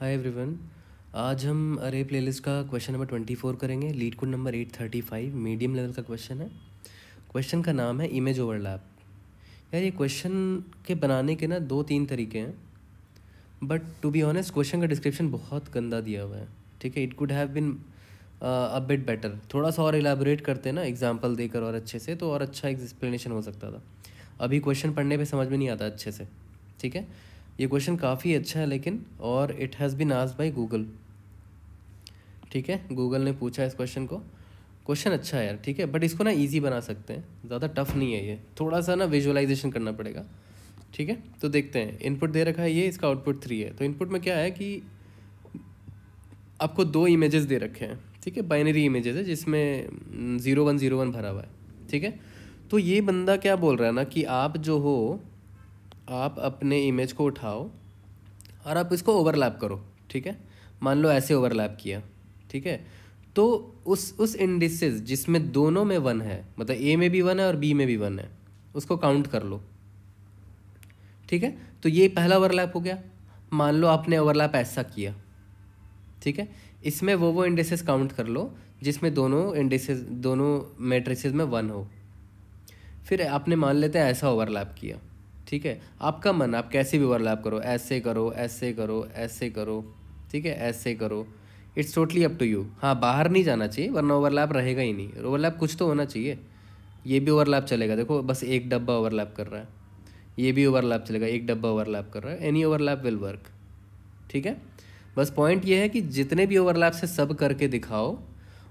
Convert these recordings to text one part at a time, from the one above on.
hi everyone आज हम अरे प्लेलिस्ट का क्वेश्चन नंबर ट्वेंटी फोर करेंगे LeetCode number eight thirty five medium level का क्वेश्चन है क्वेश्चन का नाम है इमेज ओवरलैप यार ये क्वेश्चन के बनाने के ना दो तीन तरीके हैं but to be honest question का डिस्क्रिप्शन बहुत गंदा दिया हुआ है ठीक है it could have been a bit better थोड़ा सा और एलेबोरेट करते ना एग्जाम्पल देकर और अच्छे से तो और अच्छा एक्सप्लेनेशन हो सकता था अभी क्वेश्चन पढ़ने पर समझ में नहीं आता अच्छे से ठीक है ये क्वेश्चन काफ़ी अच्छा है लेकिन और इट हैज़ बिन आज बाई गूगल ठीक है गूगल ने पूछा इस क्वेश्चन को क्वेश्चन अच्छा है यार ठीक है बट इसको ना इजी बना सकते हैं ज़्यादा टफ नहीं है ये थोड़ा सा ना विजुअलाइजेशन करना पड़ेगा ठीक है तो देखते हैं इनपुट दे रखा है ये इसका आउटपुट थ्री है तो इनपुट में क्या है कि आपको दो इमेजेस दे रखे हैं ठीक है बाइनरी इमेजेस है जिसमें ज़ीरो वन ज़ीरो वन भरा हुआ है ठीक है तो ये बंदा क्या बोल रहा है ना कि आप जो हो आप अपने इमेज को उठाओ और आप इसको ओवरलैप करो ठीक है मान लो ऐसे ओवरलैप किया ठीक है तो उस उस इंडिसेस जिसमें दोनों में वन है मतलब ए में भी वन है और बी में भी वन है उसको काउंट कर लो ठीक है तो ये पहला ओवरलैप हो गया मान लो आपने ओवरलैप ऐसा किया ठीक है इसमें वो वो इंडेसेस काउंट कर लो जिसमें दोनों इंडेसेस दोनों मेट्रिसेस में वन हो फिर आपने मान लेते हैं ऐसा ओवरलैप किया ठीक है आपका मन आप कैसे भी ओवरलैप करो ऐसे करो ऐसे करो ऐसे करो ठीक है ऐसे करो it's totally up to you हाँ बाहर नहीं जाना चाहिए वरना ओवरलैप रहेगा ही नहीं ओवरलैप कुछ तो होना चाहिए ये भी ओवरलैप चलेगा देखो बस एक डब्बा ओवरलैप कर रहा है ये भी ओवरलैप चलेगा एक डब्बा ओवरलैप कर रहा है एनी ओवरलैप विल वर्क ठीक है बस पॉइंट ये है कि जितने भी ओवरलैप से सब करके दिखाओ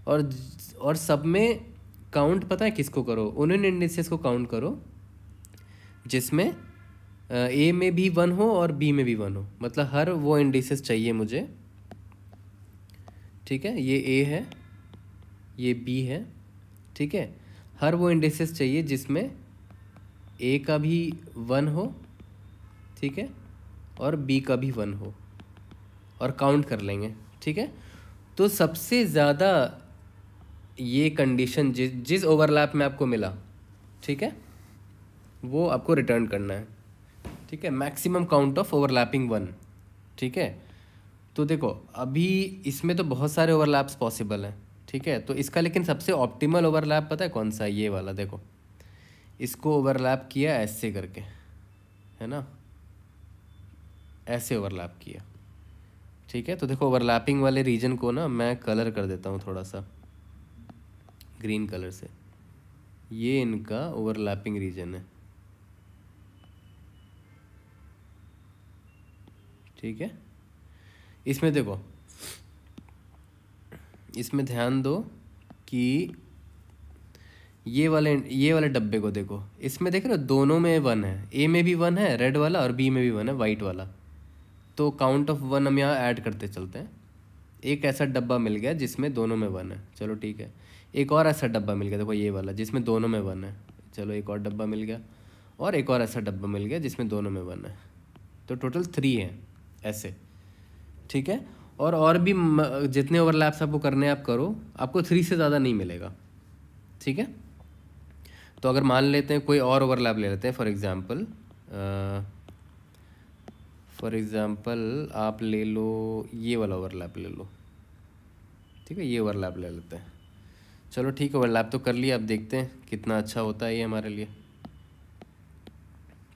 और और सब में काउंट पता है किसको करो उन इंडिसेस को काउंट करो जिसमें ए में भी वन हो और बी में भी वन हो मतलब हर वो इंडिसेस चाहिए मुझे ठीक है ये ए है ये बी है ठीक है हर वो इंडिसेस चाहिए जिसमें ए का भी वन हो ठीक है और बी का भी वन हो और काउंट कर लेंगे ठीक है तो सबसे ज़्यादा ये कंडीशन जिस जिस ओवरलैप में आपको मिला ठीक है वो आपको रिटर्न करना है ठीक है maximum count of overlapping one ठीक है तो देखो अभी इसमें तो बहुत सारे ओवरलैप्स पॉसिबल हैं ठीक है तो इसका लेकिन सबसे ऑप्टिमल ओवरलैप पता है कौन सा ये वाला देखो इसको ओवरलैप किया ऐसे करके है ना ऐसे ओवरलैप किया ठीक है तो देखो ओवरलैपिंग वाले रीजन को ना मैं कलर कर देता हूँ थोड़ा सा ग्रीन कलर से ये इनका ओवरलैपिंग रीजन है ठीक है इसमें देखो इसमें ध्यान दो कि ये वाले ये वाले डब्बे को देखो इसमें देख रहे हो दोनों में वन है ए में भी वन है रेड वाला और बी में भी वन है वाइट वाला तो काउंट ऑफ वन हम यहाँ ऐड करते चलते हैं एक ऐसा डब्बा मिल गया जिसमें दोनों में वन है चलो ठीक है एक और ऐसा डब्बा मिल गया देखो ये वाला जिसमें दोनों में वन है चलो एक और डब्बा मिल गया और एक और ऐसा डब्बा मिल गया जिसमें दोनों में वन है तो टोटल थ्री है ऐसे ठीक है और और भी जितने ओवरलैप्स आपको करने आप करो आपको थ्री से ज़्यादा नहीं मिलेगा ठीक है तो अगर मान लेते हैं कोई और ओवरलैप ले लेते हैं फॉर एग्ज़ाम्पल फॉर एग्ज़ाम्पल आप ले लो ये वाला ओवरलैप ले लो ठीक है ये ओवरलैप ले लेते हैं चलो ठीक है ओवरलैप तो कर लिया आप देखते हैं कितना अच्छा होता है ये हमारे लिए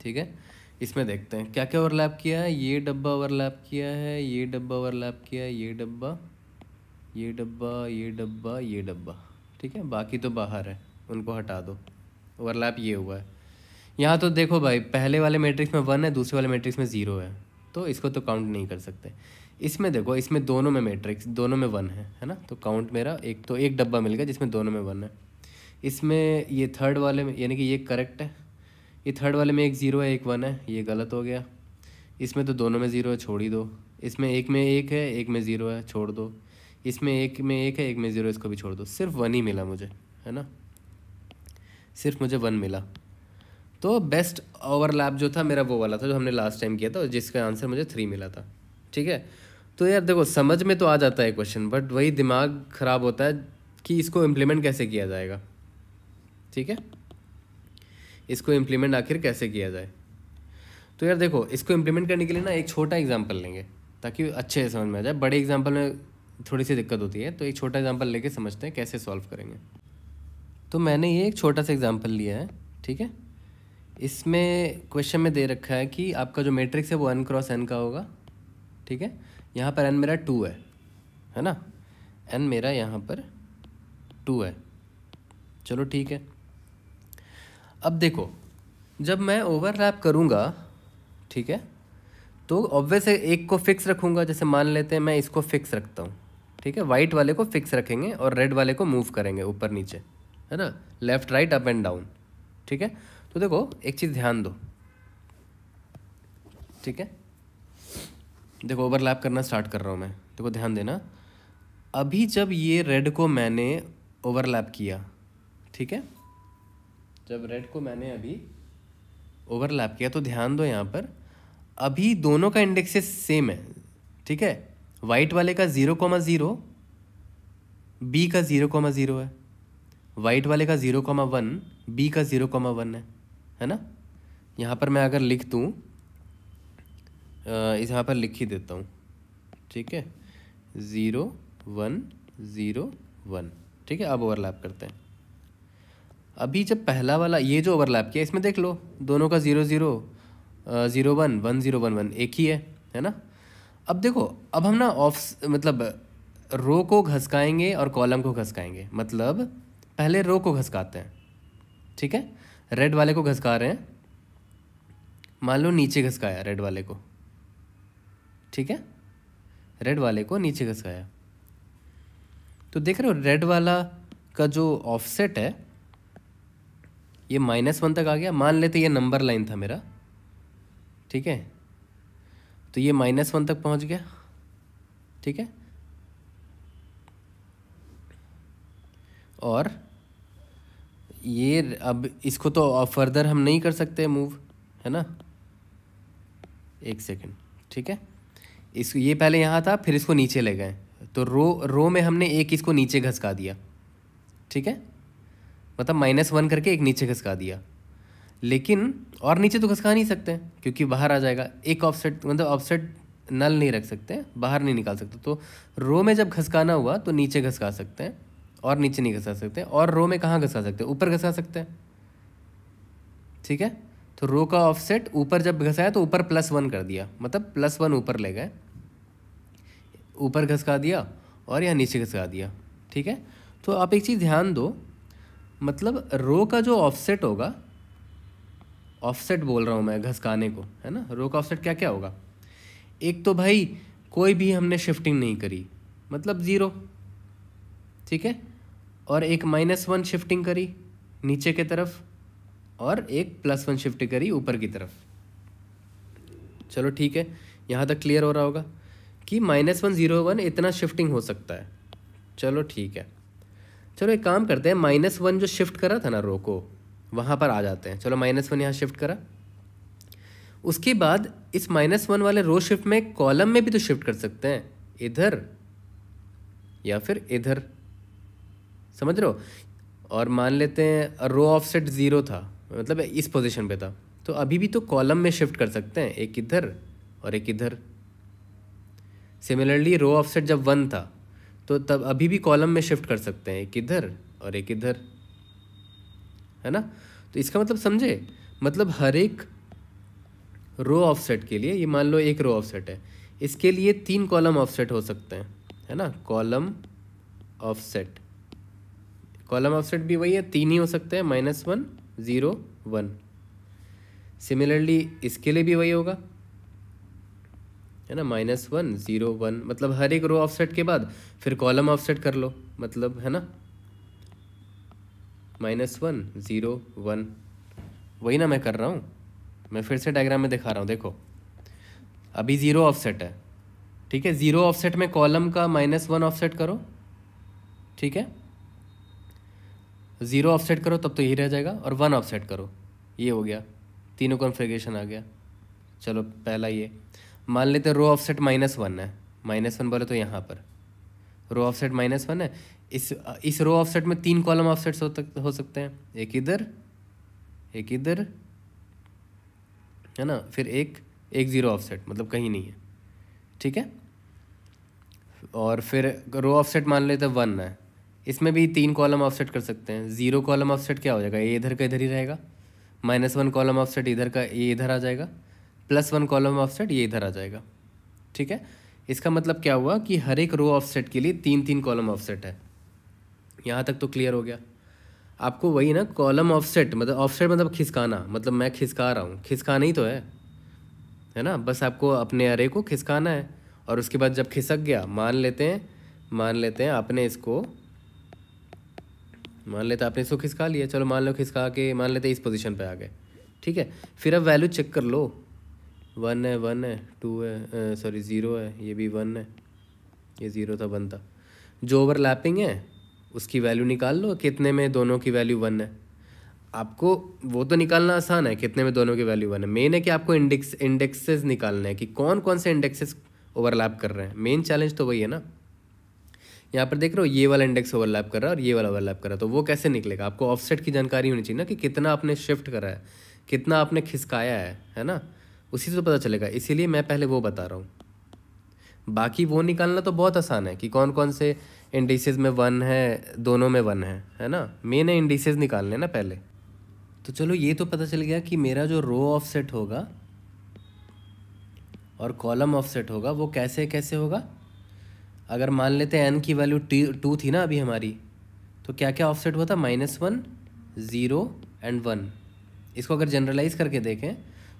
ठीक है इसमें देखते हैं क्या क्या ओवरलैप किया है ये डब्बा ओवरलैप किया है ये डब्बा ओवरलैप किया है ये डब्बा ये डब्बा ये डब्बा ये डब्बा ठीक है बाकी तो बाहर है उनको हटा दो ओवरलैप ये हुआ है यहाँ तो देखो भाई पहले वाले मैट्रिक्स में वन है दूसरे वाले मैट्रिक्स में ज़ीरो है तो इसको तो काउंट नहीं कर सकते इसमें देखो इसमें दोनों में मैट्रिक्स दोनों में वन है है ना तो काउंट मेरा एक तो एक डब्बा मिल गया जिसमें दोनों में वन है इसमें ये थर्ड वाले में यानी कि ये करेक्ट है ये थर्ड वाले में एक ज़ीरो है एक वन है ये गलत हो गया इसमें तो दोनों में ज़ीरो है छोड़ ही दो इसमें एक में एक है एक में ज़ीरो है छोड़ दो इसमें एक में एक है एक में ज़ीरो इसको भी छोड़ दो सिर्फ वन ही मिला मुझे है ना सिर्फ मुझे वन मिला तो बेस्ट ओवरलैप जो था मेरा वो वाला था जो हमने लास्ट टाइम किया था और जिसका आंसर मुझे थ्री मिला था ठीक है तो यार देखो समझ में तो आ जाता है क्वेश्चन बट वही दिमाग ख़राब होता है कि इसको इम्प्लीमेंट कैसे किया जाएगा ठीक है इसको इम्प्लीमेंट आखिर कैसे किया जाए तो यार देखो इसको इम्प्लीमेंट करने के लिए ना एक छोटा एग्जाम्पल लेंगे ताकि अच्छे समझ में आ जाए बड़े एग्जाम्पल में थोड़ी सी दिक्कत होती है तो एक छोटा एग्जाम्पल लेके समझते हैं कैसे सॉल्व करेंगे तो मैंने ये एक छोटा सा एग्जाम्पल लिया है ठीक है इसमें क्वेश्चन में दे रखा है कि आपका जो मैट्रिक्स है वो एन क्रॉस एन का होगा ठीक है यहाँ पर एन मेरा टू है है ना एन मेरा यहाँ पर टू है चलो ठीक है अब देखो जब मैं ओवरलैप करूँगा ठीक है तो ऑब्वियस एक को फिक्स रखूँगा जैसे मान लेते हैं मैं इसको फिक्स रखता हूँ ठीक है वाइट वाले को फिक्स रखेंगे और रेड वाले को मूव करेंगे ऊपर नीचे है ना left right up and down ठीक है तो देखो एक चीज़ ध्यान दो ठीक है देखो ओवरलैप करना स्टार्ट कर रहा हूँ मैं देखो ध्यान देना अभी जब ये रेड को मैंने ओवरलैप किया ठीक है जब रेड को मैंने अभी ओवरलैप किया तो ध्यान दो यहाँ पर अभी दोनों का इंडेक्सेस सेम है ठीक है वाइट वाले का ज़ीरो कॉमा ज़ीरो बी का ज़ीरो कॉमा ज़ीरो है वाइट वाले का ज़ीरो कॉमा वन बी का ज़ीरो कॉमा वन है है ना यहाँ पर मैं अगर लिख दूँ इस यहाँ पर लिख ही देता हूँ ठीक है ज़ीरो वन ज़ीरो वन ठीक है अब ओवरलैप करते हैं अभी जब पहला वाला ये जो ओवरलैप किया इसमें देख लो दोनों का zero zero zero one one zero one one एक ही है है ना अब देखो अब हम ना ऑफ मतलब रो को घसकाएंगे और कॉलम को घसकाएंगे मतलब पहले रो को घसकाते हैं ठीक है रेड वाले को घसका रहे हैं मान लो नीचे घसकाया रेड वाले को ठीक है रेड वाले को नीचे घसकाया तो देख रहे हो रेड वाला का जो ऑफसेट है ये माइनस वन तक आ गया मान लेते ये नंबर लाइन था मेरा ठीक है तो ये माइनस वन तक पहुंच गया ठीक है और ये अब इसको तो फर्दर हम नहीं कर सकते मूव है ना एक सेकंड ठीक है इस ये पहले यहाँ था फिर इसको नीचे ले गए तो रो रो में हमने एक इसको नीचे घसका दिया ठीक है मतलब माइनस वन करके एक नीचे घसका दिया लेकिन और नीचे तो घसका नहीं सकते क्योंकि बाहर आ जाएगा एक ऑफसेट मतलब ऑफसेट नल नहीं रख सकते बाहर नहीं निकाल सकते तो रो में जब घसकाना हुआ तो नीचे घसका सकते हैं और नीचे नहीं घसा सकते और रो में कहाँ घसा सकते ऊपर घसा सकते हैं ठीक है तो रो का ऑफसेट ऊपर जब घसाया तो ऊपर प्लस वन कर दिया मतलब प्लस वन ऊपर ले गए ऊपर घसका दिया और यहाँ नीचे घसका दिया ठीक है तो आप एक चीज़ ध्यान दो मतलब रो का जो ऑफसेट होगा ऑफसेट बोल रहा हूँ मैं घसकाने को है ना रो का ऑफसेट क्या क्या होगा एक तो भाई कोई भी हमने शिफ्टिंग नहीं करी मतलब ज़ीरो ठीक है और एक माइनस वन शिफ्टिंग करी नीचे के तरफ और एक प्लस वन शिफ्ट करी ऊपर की तरफ चलो ठीक है यहाँ तक क्लियर हो रहा होगा कि माइनस वन ज़ीरो वन इतना शिफ्टिंग हो सकता है चलो ठीक है चलो एक काम करते हैं माइनस वन जो शिफ्ट करा था ना रो को वहाँ पर आ जाते हैं चलो माइनस वन यहाँ शिफ्ट करा उसके बाद इस माइनस वन वाले रो शिफ्ट में कॉलम में भी तो शिफ्ट कर सकते हैं इधर या फिर इधर समझ रहे हो और मान लेते हैं रो ऑफसेट ज़ीरो था मतलब इस पोजीशन पे था तो अभी भी तो कॉलम में शिफ्ट कर सकते हैं एक इधर और एक इधर सिमिलरली रो ऑफसेट जब वन था तो तब अभी भी कॉलम में शिफ्ट कर सकते हैं एक इधर और एक इधर है ना तो इसका मतलब समझे मतलब हर एक रो ऑफसेट के लिए ये मान लो एक रो ऑफसेट है इसके लिए तीन कॉलम ऑफसेट हो सकते हैं है ना कॉलम ऑफसेट कॉलम ऑफसेट भी वही है तीन ही हो सकते हैं minus one zero one similarly इसके लिए भी वही होगा है ना माइनस वन ज़ीरो वन मतलब हर एक रो ऑफसेट के बाद फिर कॉलम ऑफसेट कर लो मतलब है ना माइनस वन ज़ीरो वन वही ना मैं कर रहा हूँ मैं फिर से डायग्राम में दिखा रहा हूँ देखो अभी ज़ीरो ऑफसेट है ठीक है ज़ीरो ऑफसेट में कॉलम का माइनस वन ऑफसेट करो ठीक है ज़ीरो ऑफसेट करो तब तो यही रह जाएगा और वन ऑफसेट करो ये हो गया तीनों कॉन्फ़िगरेशन आ गया चलो पहला ये मान लेते हैं रो ऑफसेट माइनस वन है माइनस वन बोले तो यहाँ पर रो ऑफसेट माइनस वन है इस इस रो ऑफसेट में तीन कॉलम ऑफसेट्स हो तक हो सकते हैं एक इधर एक इधर है ना फिर एक एक ज़ीरो ऑफसेट मतलब कहीं नहीं है ठीक है और फिर रो ऑफसेट मान लेते वन है इसमें भी तीन कॉलम ऑफसेट कर सकते हैं ज़ीरो कॉलम ऑफसेट क्या हो जाएगा ये इधर का इधर ही रहेगा माइनस वन कॉलम ऑफसेट इधर का ये इधर आ जाएगा प्लस वन कॉलम ऑफसेट ये इधर आ जाएगा ठीक है इसका मतलब क्या हुआ कि हर एक रो ऑफसेट के लिए तीन तीन कॉलम ऑफसेट है यहाँ तक तो क्लियर हो गया आपको वही ना कॉलम ऑफसेट मतलब ऑफसेट मतलब खिसकाना मतलब मैं खिसका रहा हूँ खिसकाना ही तो है है ना बस आपको अपने अरे को खिसकाना है और उसके बाद जब खिसक गया मान लेते हैं मान लेते हैं आपने इसको मान लेते आपने इसको खिसका लिया चलो मान लो खिसका के मान लेते इस पोजिशन पर आ गए ठीक है फिर अब वैल्यू चेक कर लो वन है वन है टू है सॉरी ज़ीरो है ये भी वन है ये ज़ीरो था वन था जो ओवरलैपिंग है उसकी वैल्यू निकाल लो कितने में दोनों की वैल्यू वन है आपको वो तो निकालना आसान है कितने में दोनों की वैल्यू वन है मेन है कि आपको इंडेक्स इंडेक्सेस निकालने हैं कि कौन कौन से इंडेक्सेस ओवरलैप कर रहे हैं मेन चैलेंज तो वही है ना यहाँ पर देख रहे हो ये वाला इंडेक्स ओवरलैप कर रहा है और ये वाला ओवरलैप कर रहा है तो वो कैसे निकलेगा आपको ऑफसेट की जानकारी होनी चाहिए ना कि कितना आपने शिफ्ट करा है कितना आपने खिसकाया है है ना उसी से तो पता चलेगा इसीलिए मैं पहले वो बता रहा हूँ बाकी वो निकालना तो बहुत आसान है कि कौन कौन से इंडिसेज में वन है दोनों में वन है है ना मेन है इंडिसेस निकालने ना पहले तो चलो ये तो पता चल गया कि मेरा जो रो ऑफसेट होगा और कॉलम ऑफसेट होगा वो कैसे कैसे होगा अगर मान लेते हैं एन की वैल्यू टी टू थी ना अभी हमारी तो क्या क्या ऑफसेट हुआ था minus one zero and one इसको अगर जनरलाइज करके देखें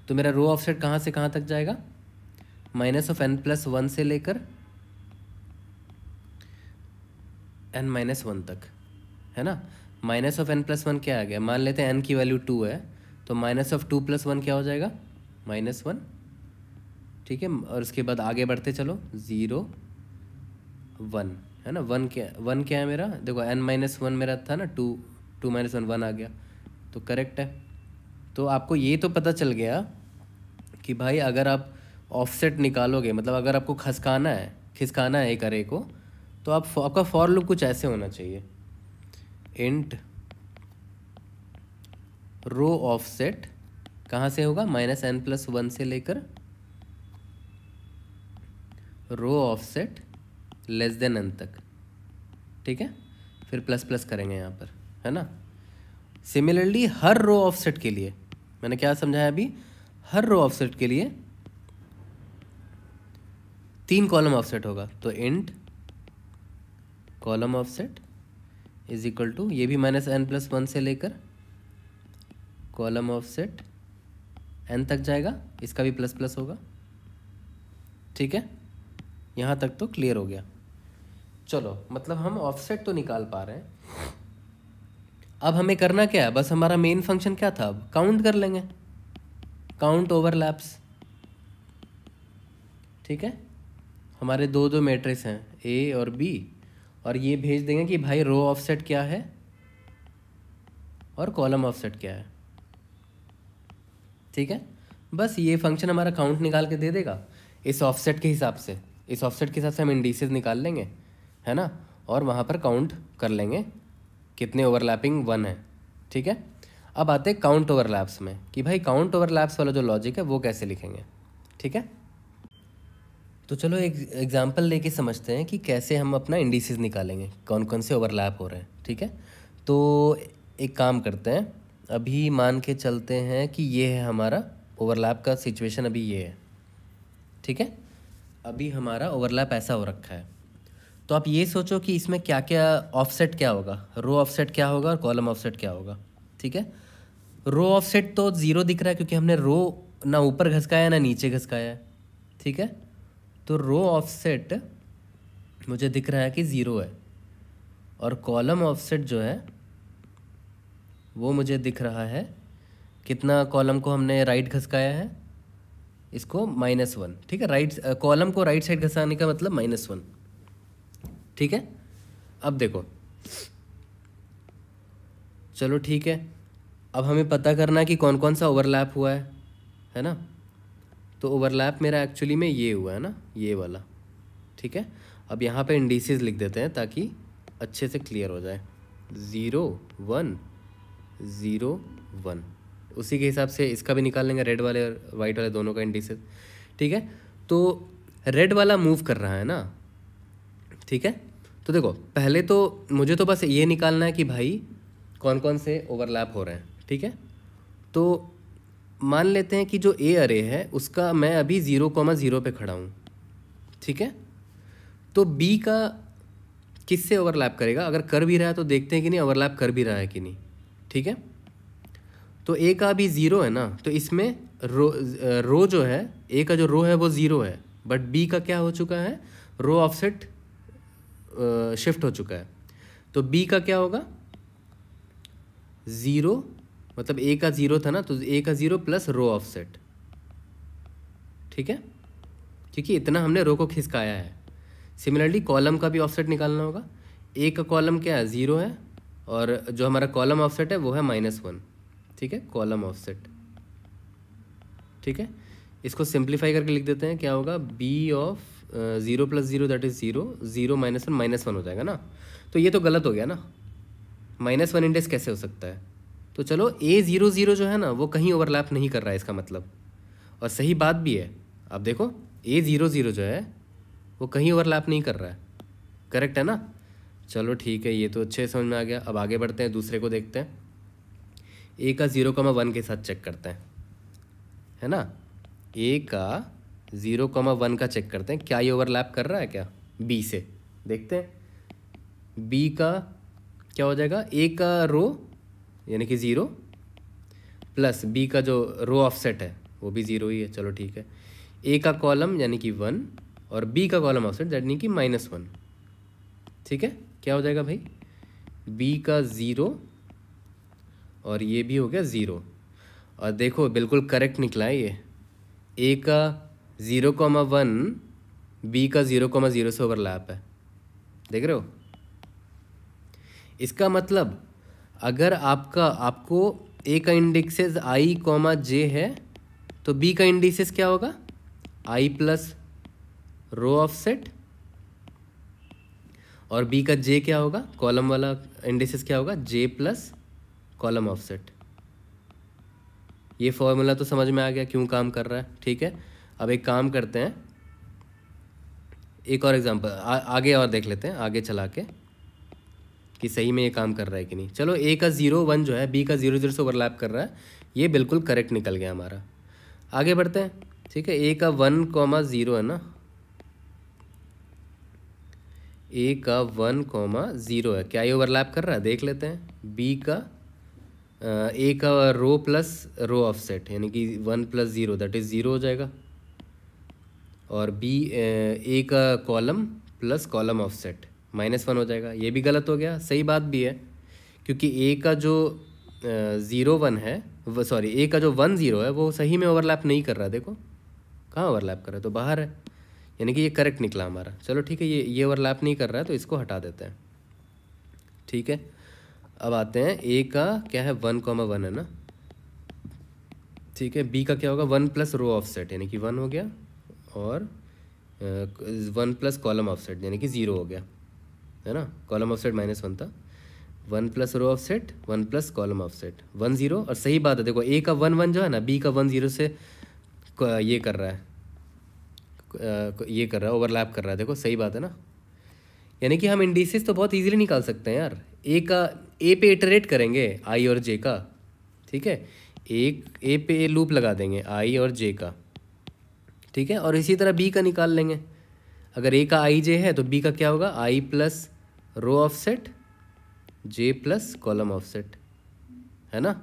तो मेरा रो ऑफसेट कहाँ से कहाँ तक जाएगा minus of N plus one से लेकर एन माइनस वन तक है ना minus of N plus one क्या आ गया मान लेते हैं एन की वैल्यू टू है तो minus of two plus one क्या हो जाएगा माइनस वन ठीक है और उसके बाद आगे बढ़ते चलो ज़ीरो वन है ना वन क्या वन क्या है मेरा देखो एन माइनस वन मेरा था ना two two minus one one आ गया तो करेक्ट है तो आपको ये तो पता चल गया कि भाई अगर आप ऑफसेट निकालोगे मतलब अगर आपको खसकाना है खिसकाना है एक अरे को तो आप आपका फॉर लूप कुछ ऐसे होना चाहिए इंट रो ऑफसेट कहाँ से होगा माइनस एन प्लस वन से लेकर row offset less than N तक ठीक है फिर प्लस प्लस करेंगे यहाँ पर है ना सिमिलरली हर रो ऑफसेट के लिए मैंने क्या समझाया अभी हर रो ऑफसेट के लिए तीन कॉलम ऑफसेट होगा तो int column offset is equal to ये भी माइनस एन प्लस वन से लेकर कॉलम ऑफसेट एन तक जाएगा इसका भी प्लस प्लस होगा ठीक है यहाँ तक तो क्लियर हो गया चलो मतलब हम ऑफसेट तो निकाल पा रहे हैं अब हमें करना क्या है बस हमारा मेन फंक्शन क्या था अब काउंट कर लेंगे काउंट ओवरलैप्स ठीक है हमारे दो दो मैट्रिक्स हैं ए और बी और ये भेज देंगे कि भाई रो ऑफसेट क्या है और कॉलम ऑफसेट क्या है ठीक है बस ये फंक्शन हमारा काउंट निकाल के दे देगा इस ऑफसेट के हिसाब से इस ऑफसेट के हिसाब से हम इंडीसेज निकाल लेंगे है ना और वहाँ पर काउंट कर लेंगे कितने ओवरलैपिंग वन है ठीक है अब आते हैं काउंट ओवरलैप्स में कि भाई काउंट ओवरलैप्स वाला जो लॉजिक है वो कैसे लिखेंगे ठीक है तो चलो एक एग्जाम्पल लेके समझते हैं कि कैसे हम अपना इंडिसेस निकालेंगे कौन कौन से ओवरलैप हो रहे हैं ठीक है तो एक काम करते हैं अभी मान के चलते हैं कि ये है हमारा ओवरलैप का सिचुएशन अभी ये है ठीक है अभी हमारा ओवरलैप ऐसा हो रखा है तो आप ये सोचो कि इसमें क्या क्या ऑफसेट क्या होगा रो ऑफसेट क्या होगा और कॉलम ऑफसेट क्या होगा ठीक है रो ऑफसेट तो ज़ीरो दिख रहा है क्योंकि हमने रो ना ऊपर घसकाया ना नीचे घसकाया ठीक है तो रो ऑफसेट मुझे दिख रहा है कि ज़ीरो है और कॉलम ऑफसेट जो है वो मुझे दिख रहा है कितना कॉलम को हमने राइट घसकाया है इसको माइनस वन ठीक है राइट कॉलम को राइट साइड घसाने का मतलब माइनस वन ठीक है अब देखो चलो ठीक है अब हमें पता करना है कि कौन कौन सा ओवरलैप हुआ है है ना तो ओवरलैप मेरा एक्चुअली में ये हुआ है ना ये वाला ठीक है अब यहाँ पे इंडिसेस लिख देते हैं ताकि अच्छे से क्लियर हो जाए ज़ीरो वन ज़ीरो वन उसी के हिसाब से इसका भी निकाल लेंगे रेड वाले और वाइट वाले दोनों का इंडिसेस ठीक है तो रेड वाला मूव कर रहा है ना ठीक है तो देखो पहले तो मुझे तो बस ये निकालना है कि भाई कौन कौन से ओवरलैप हो रहे हैं ठीक है तो मान लेते हैं कि जो ए अरे है उसका मैं अभी ज़ीरो कॉमा ज़ीरो पर खड़ा हूँ ठीक है तो बी का किससे ओवरलैप करेगा अगर कर भी रहा है तो देखते हैं कि नहीं ओवरलैप कर भी रहा है कि नहीं ठीक है तो ए का अभी ज़ीरो है ना तो इसमें रो रो जो है ए का जो रो है वो ज़ीरो है बट बी का क्या हो चुका है रो ऑफसेट शिफ्ट हो चुका है तो बी का क्या होगा ज़ीरो मतलब ए का ज़ीरो था ना तो ए का ज़ीरो प्लस रो ऑफसेट ठीक है क्योंकि इतना हमने रो को खिसकाया है सिमिलरली कॉलम का भी ऑफसेट निकालना होगा ए का कॉलम क्या है ज़ीरो है और जो हमारा कॉलम ऑफसेट है वो है माइनस वन ठीक है कॉलम ऑफसेट ठीक है इसको सिंप्लीफाई करके लिख देते हैं क्या होगा B of zero plus zero that is zero zero minus one minus one हो जाएगा ना तो ये तो गलत हो गया ना माइनस वन इंडेक्स कैसे हो सकता है तो चलो ए ज़ीरो ज़ीरो जो है ना वो कहीं ओवरलैप नहीं कर रहा है इसका मतलब और सही बात भी है आप देखो ए ज़ीरो ज़ीरो जो है वो कहीं ओवरलैप नहीं कर रहा है करेक्ट है ना चलो ठीक है ये तो अच्छे समझ में आ गया अब आगे बढ़ते हैं दूसरे को देखते हैं ए का ज़ीरो कमा वन के साथ चेक करते हैं है ना ए का ज़ीरो कमा वन का चेक करते हैं क्या ये ओवरलैप कर रहा है क्या बी से देखते हैं बी का क्या हो जाएगा ए का रो यानी कि ज़ीरो प्लस बी का जो रो ऑफसेट है वो भी ज़ीरो ही है चलो ठीक है ए का कॉलम यानी कि वन और बी का कॉलम ऑफसेट यानी कि माइनस वन ठीक है क्या हो जाएगा भाई बी का ज़ीरो और ये भी हो गया ज़ीरो और देखो बिल्कुल करेक्ट निकला है ये ए का ज़ीरो कॉमा वन बी का ज़ीरो कॉमा ज़ीरो से ओवरलैप है देख रहे हो इसका मतलब अगर आपका आपको ए का इंडेक्सेस आई कॉमा जे है तो बी का इंडेक्सेस क्या होगा I plus row offset और बी का जे क्या होगा कॉलम वाला इंडेक्सेस क्या होगा J plus column offset ये फॉर्मूला तो समझ में आ गया क्यों काम कर रहा है ठीक है अब एक काम करते हैं एक और एग्जांपल आगे और देख लेते हैं आगे चला के कि सही में ये काम कर रहा है कि नहीं चलो ए का ज़ीरो वन जो है बी का ज़ीरो ज़ीरो से ओवरलैप कर रहा है ये बिल्कुल करेक्ट निकल गया हमारा आगे बढ़ते हैं ठीक है ए का वन कॉमा ज़ीरो है ना ए का वन कॉमा ज़ीरो है क्या ये ओवरलैप कर रहा है देख लेते हैं बी का ए का रो प्लस रो सेट यानी कि one plus zero that is zero हो जाएगा और बी ए का column plus column set minus one हो जाएगा ये भी गलत हो गया सही बात भी है क्योंकि ए का जो ज़ीरो वन है सॉरी ए का जो वन ज़ीरो है वो सही में ओवरलैप नहीं कर रहा देखो कहाँ ओवरलैप कर रहा है तो बाहर है यानी कि ये करेक्ट निकला हमारा चलो ठीक है ये ये ओवरलैप नहीं कर रहा है तो इसको हटा देते हैं ठीक है अब आते हैं ए का क्या है वन कॉमा वन है ना ठीक है बी का क्या होगा one plus row offset यानी कि वन हो गया और one plus column offset यानी कि ज़ीरो हो गया है ना column offset minus one था one plus row offset one plus column offset one zero और सही बात है देखो ए का वन वन जो है ना बी का वन जीरो से ये कर रहा है ये कर रहा है ओवरलैप कर रहा है देखो सही बात है ना यानी कि हम इंडिसेस तो बहुत ईजिली निकाल सकते हैं यार ए का ए पे इटरेट करेंगे आई और जे का ठीक है एक ए पे लूप लगा देंगे आई और जे का ठीक है और इसी तरह बी का निकाल लेंगे अगर ए का आई जे है तो बी का क्या होगा I plus row offset J plus column offset है ना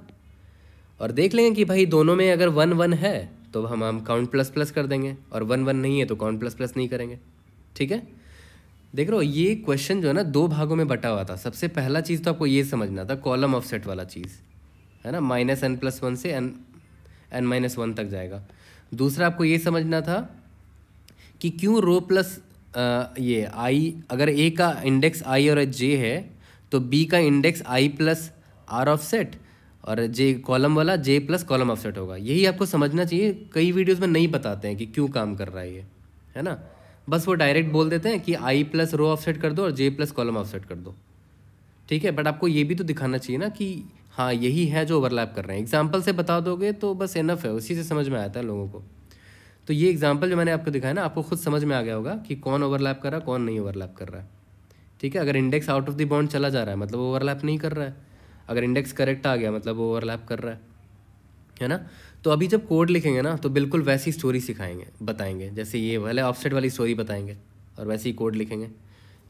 और देख लेंगे कि भाई दोनों में अगर वन वन है तो हम हम काउंट प्लस प्लस कर देंगे और वन वन नहीं है तो काउंट प्लस प्लस नहीं करेंगे ठीक है देख रहे हो ये क्वेश्चन जो है ना दो भागों में बटा हुआ था सबसे पहला चीज़ तो आपको ये समझना था कॉलम ऑफसेट वाला चीज़ है ना माइनस एन प्लस वन से एन एन माइनस वन तक जाएगा दूसरा आपको ये समझना था कि क्यों रो प्लस ये आई अगर ए का इंडेक्स आई और जे है तो बी का index I plus R offset और जे कॉलम वाला J plus column offset होगा यही आपको समझना चाहिए कई वीडियोस में नहीं बताते हैं कि क्यों काम कर रहा है ये है ना बस वो डायरेक्ट बोल देते हैं कि I plus row offset कर दो और J plus column offset कर दो ठीक है बट आपको ये भी तो दिखाना चाहिए ना कि हाँ यही है जो ओवरलैप कर रहे हैं एग्जाम्पल से बता दोगे तो बस इनफ है उसी से समझ में आता है लोगों को तो ये एग्जाम्पल जो मैंने आपको दिखाया ना आपको खुद समझ में आ गया होगा कि कौन ओवरलैप कर रहा है कौन नहीं ओवरलैप कर रहा है ठीक है अगर index out of the bound चला जा रहा है मतलब ओवरलैप नहीं कर रहा है अगर इंडेक्स करेक्ट आ गया मतलब ओवरलैप कर रहा है है ना तो अभी जब कोड लिखेंगे ना तो बिल्कुल वैसी स्टोरी सिखाएंगे बताएंगे जैसे ये वाले ऑफसेट वाली स्टोरी बताएंगे और वैसे ही कोड लिखेंगे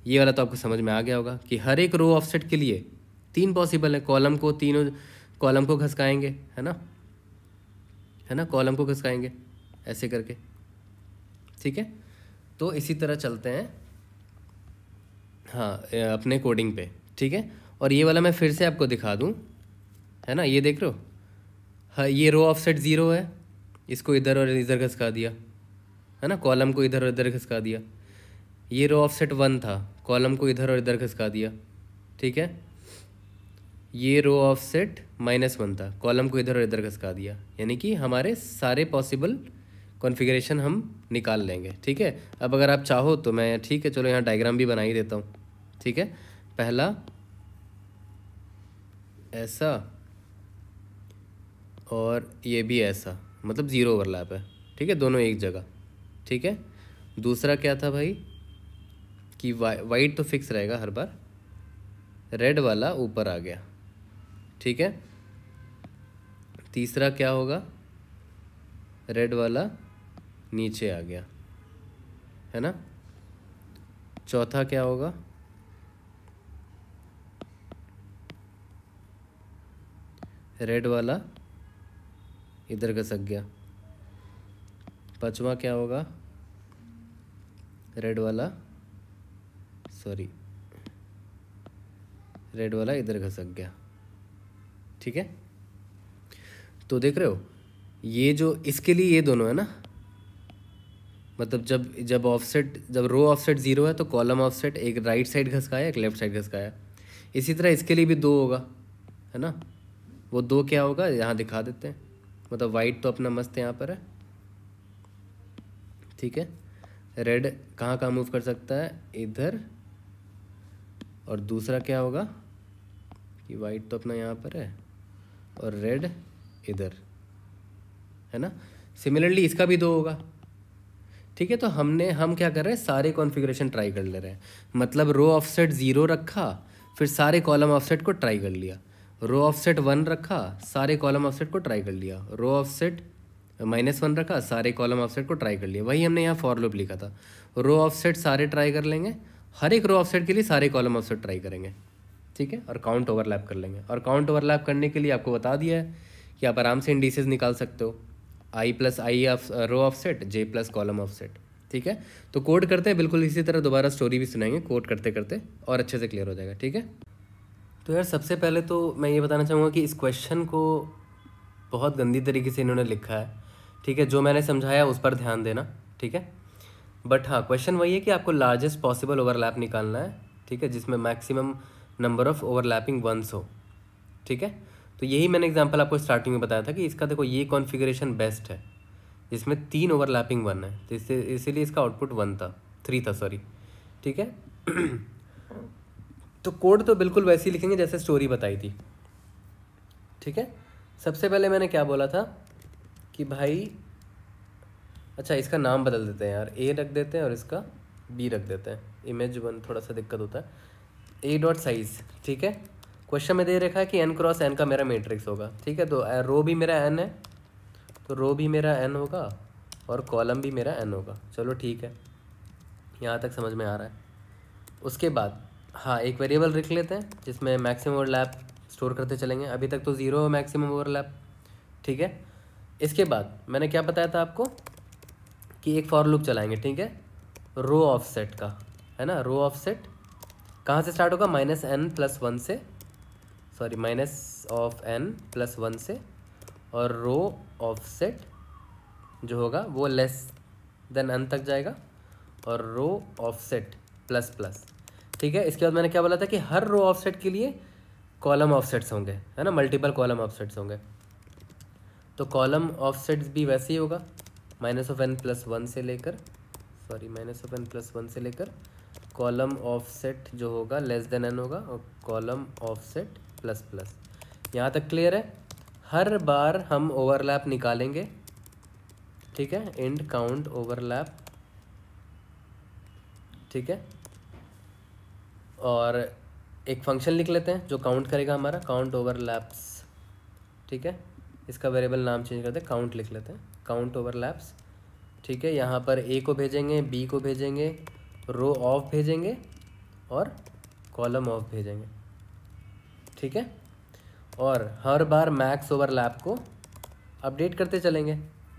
ये वाला तो आपको समझ में आ गया होगा कि हर एक रो ऑफसेट के लिए तीन पॉसिबल है कॉलम को तीनों कॉलम को घसकाएंगे है ना है ना कॉलम को घसकाएंगे ऐसे करके ठीक है तो इसी तरह चलते हैं हाँ अपने कोडिंग पे ठीक है और ये वाला मैं फिर से आपको दिखा दूँ है ना ये देख रहे हो हाँ ये रो ऑफसेट ज़ीरो है इसको इधर और इधर घसका दिया है ना कॉलम को इधर और इधर घसका दिया ये रो ऑफसेट वन था कॉलम को इधर और इधर घसका दिया ठीक है ये रो ऑफसेट माइनस वन था कॉलम को इधर और इधर घसका दिया यानी कि हमारे सारे पॉसिबल कॉन्फ़िगरेशन हम निकाल लेंगे ठीक है अब अगर आप चाहो तो मैं ठीक है चलो यहाँ डायग्राम भी बना ही देता हूँ ठीक है पहला ऐसा और ये भी ऐसा मतलब ज़ीरो ओवरलैप है ठीक है दोनों एक जगह ठीक है दूसरा क्या था भाई कि वा वाइट तो फिक्स रहेगा हर बार रेड वाला ऊपर आ गया ठीक है तीसरा क्या होगा रेड वाला नीचे आ गया है ना चौथा क्या होगा रेड वाला इधर घसक गया पांचवा क्या होगा रेड वाला सॉरी रेड वाला इधर घसक गया ठीक है तो देख रहे हो ये जो इसके लिए ये दोनों है ना मतलब जब जब ऑफसेट जब रो ऑफसेट ज़ीरो है तो कॉलम ऑफसेट एक राइट साइड घसकाया एक लेफ्ट साइड घसकाया इसी तरह इसके लिए भी दो होगा है ना वो दो क्या होगा यहाँ दिखा देते हैं मतलब वाइट तो अपना मस्त यहाँ पर है ठीक है रेड कहाँ कहाँ मूव कर सकता है इधर और दूसरा क्या होगा कि वाइट तो अपना यहाँ पर है और रेड इधर है ना सिमिलरली इसका भी दो होगा ठीक है तो हमने हम क्या कर रहे हैं सारे कॉन्फ़िगरेशन ट्राई कर ले रहे हैं मतलब रो ऑफसेट ज़ीरो रखा फिर सारे कॉलम ऑफसेट को ट्राई कर लिया रो ऑफसेट वन रखा सारे कॉलम ऑफसेट को ट्राई कर लिया रो ऑफसेट माइनस वन रखा सारे कॉलम ऑफसेट को ट्राई कर लिया वही हमने यहाँ फॉर लूप लिखा था रो ऑफसेट सारे ट्राई कर लेंगे हर एक रो ऑफसेट के लिए सारे कॉलम ऑफसेट ट्राई करेंगे ठीक है और काउंट ओवरलैप कर लेंगे और काउंट ओवरलैप करने के लिए आपको बता दिया है कि आप आराम से इंडिसेज निकाल सकते हो I plus I of row offset J plus column offset ठीक है तो कोड करते हैं बिल्कुल इसी तरह दोबारा स्टोरी भी सुनाएंगे कोड करते करते और अच्छे से क्लियर हो जाएगा ठीक है तो यार सबसे पहले तो मैं ये बताना चाहूँगा कि इस क्वेश्चन को बहुत गंदी तरीके से इन्होंने लिखा है ठीक है जो मैंने समझाया उस पर ध्यान देना ठीक है बट हाँ क्वेश्चन वही है कि आपको लार्जेस्ट पॉसिबल ओवरलैप निकालना है ठीक है जिसमें maximum number of overlapping ones हो ठीक है तो यही मैंने एग्जांपल आपको स्टार्टिंग में बताया था कि इसका देखो ये कॉन्फ़िगरेशन बेस्ट है जिसमें तीन ओवरलैपिंग वन है तो इससे इसीलिए इसका आउटपुट वन था थ्री था सॉरी ठीक है तो कोड तो बिल्कुल वैसे ही लिखेंगे जैसे स्टोरी बताई थी ठीक है सबसे पहले मैंने क्या बोला था कि भाई अच्छा इसका नाम बदल देते हैं यार ए रख देते हैं और इसका बी रख देते हैं इमेज वन थोड़ा सा दिक्कत होता है ए डॉट साइज़ ठीक है क्वेश्चन में दे रखा है कि एन क्रॉस एन का मेरा मेट्रिक्स होगा ठीक है तो रो भी मेरा एन है तो रो भी मेरा एन होगा और कॉलम भी मेरा एन होगा चलो ठीक है यहाँ तक समझ में आ रहा है उसके बाद हाँ एक वेरिएबल रख लेते हैं जिसमें मैक्सिमम ओवरलैप स्टोर करते चलेंगे अभी तक तो ज़ीरो मैक्सिमम ओवरलैप ठीक है इसके बाद मैंने क्या बताया था आपको कि एक फॉर लूप चलाएंगे ठीक है रो ऑफसेट का है ना रो ऑफसेट कहाँ से स्टार्ट होगा माइनस एन प्लस वन से sorry minus of N plus one से और रो ऑफसेट जो होगा वो लेस देन एन तक जाएगा और रो ऑफसेट प्लस प्लस ठीक है इसके बाद मैंने क्या बोला था कि हर रो ऑफसेट के लिए कॉलम ऑफसेट्स होंगे है ना मल्टीपल कॉलम ऑफसेट्स होंगे तो कॉलम ऑफसेट्स भी वैसे ही होगा minus of N plus one से लेकर sorry minus of N plus one से लेकर कॉलम ऑफसेट जो होगा लेस देन एन होगा और कॉलम ऑफसेट प्लस प्लस यहाँ तक क्लियर है हर बार हम ओवरलैप निकालेंगे ठीक है एंड काउंट ओवरलैप ठीक है और एक फंक्शन लिख लेते हैं जो काउंट करेगा हमारा काउंट ओवरलैप्स ठीक है इसका वेरिएबल नाम चेंज करते हैं काउंट लिख लेते हैं काउंट ओवरलैप्स ठीक है यहाँ पर ए को भेजेंगे बी को भेजेंगे रो ऑफ भेजेंगे और कॉलम ऑफ भेजेंगे ठीक है और हर बार मैक्स ओवर लैप को अपडेट करते चलेंगे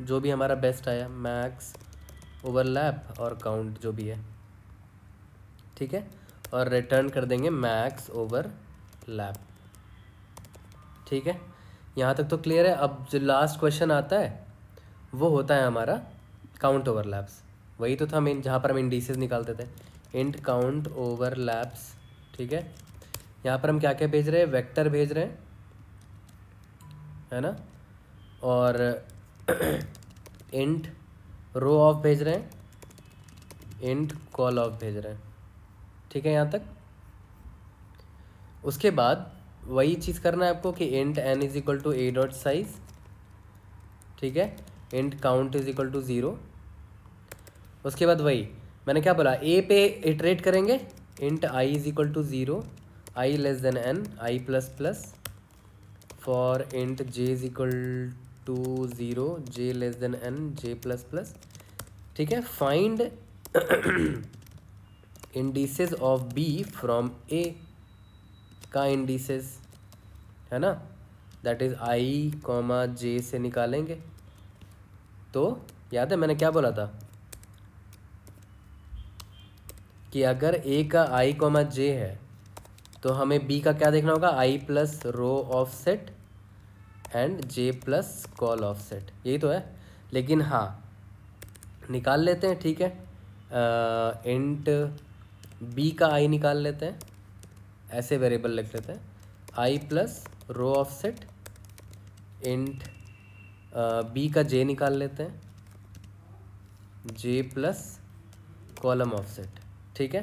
जो भी हमारा बेस्ट आया मैक्स ओवर लैप और काउंट जो भी है ठीक है और रिटर्न कर देंगे मैक्स ओवर लैप ठीक है यहाँ तक तो क्लियर है अब जो लास्ट क्वेश्चन आता है वो होता है हमारा काउंट ओवर लैप्स वही तो था मेन जहाँ पर हम इंडीसेज निकालते थे इंट काउंट ओवर लैप्स ठीक है यहाँ पर हम क्या क्या भेज रहे हैं वेक्टर भेज रहे हैं है ना और इंट रो ऑफ भेज रहे हैं इंट कॉल ऑफ भेज रहे हैं ठीक है यहाँ तक उसके बाद वही चीज़ करना है आपको कि int N is equal to A dot size ठीक है int count is equal to zero उसके बाद वही मैंने क्या बोला ए पे इटरेट करेंगे int I is equal to zero i less than n i plus plus for int j is equal to 0 j less than n j plus plus ठीक है find indices of b from a का indices है ना that is i comma j से निकालेंगे तो याद है मैंने क्या बोला था कि अगर a का i comma j है तो हमें बी का क्या देखना होगा I plus row offset and J plus col offset यही तो है लेकिन हाँ निकाल लेते हैं ठीक है इंट बी का आई निकाल लेते हैं ऐसे वेरिएबल लिख लेते हैं I plus row offset int B का जे निकाल लेते हैं J plus column offset ठीक है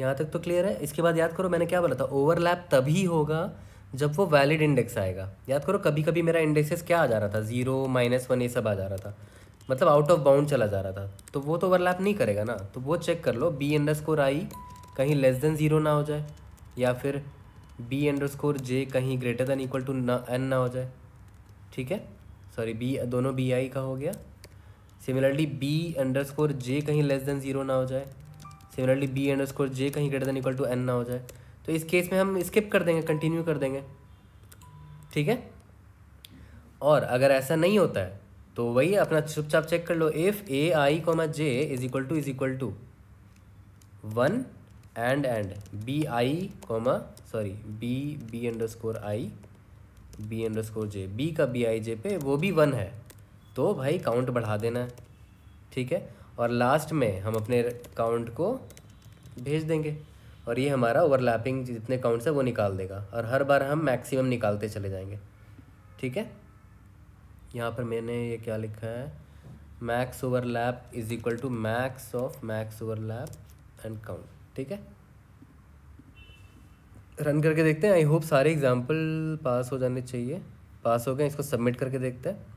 यहाँ तक तो क्लियर है इसके बाद याद करो मैंने क्या बोला था ओवरलैप तभी होगा जब वो वैलिड इंडेक्स आएगा याद करो कभी कभी मेरा इंडेक्सेस क्या आ जा रहा था जीरो माइनस वन ये सब आ जा रहा था मतलब आउट ऑफ बाउंड चला जा रहा था तो वो तो ओवरलैप नहीं करेगा ना तो वो चेक कर लो बी अंडर स्कोर आई कहीं लेस देन ज़ीरो ना हो जाए या फिर बी अंडर स्कोर जे कहीं ग्रेटर देन इक्वल टू ना एन ना हो जाए ठीक है सॉरी बी दोनों बी आई का हो गया similarly B underscore J कहीं लेस देन ज़ीरो ना हो जाए similarly B underscore J कहीं greater than equal to N ना हो जाए तो इस केस में हम स्किप कर देंगे कंटिन्यू कर देंगे ठीक है और अगर ऐसा नहीं होता है तो वही अपना चुपचाप चेक कर लो if A I comma J is equal to is equal to one and and B I comma sorry B B underscore I B underscore J B का बी आई जे पे वो भी one है तो भाई count बढ़ा देना है ठीक है और लास्ट में हम अपने काउंट को भेज देंगे और ये हमारा ओवरलैपिंग जितने काउंट्स है वो निकाल देगा और हर बार हम मैक्सिमम निकालते चले जाएंगे ठीक है यहाँ पर मैंने ये क्या लिखा है max overlap is equal to max of max overlap and count ठीक है रन करके देखते हैं आई होप सारे एग्जाम्पल पास हो जाने चाहिए पास हो गए इसको सबमिट करके देखते हैं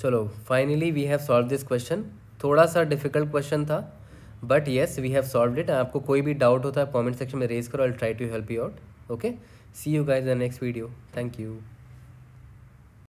चलो finally we have solve this question थोड़ा सा डिफिकल्ट क्वेश्चन था but yes we have solve it आपको कोई भी डाउट होता है कॉमेंट सेक्शन में रेज करो I try to help you out okay see you guys the next video thank you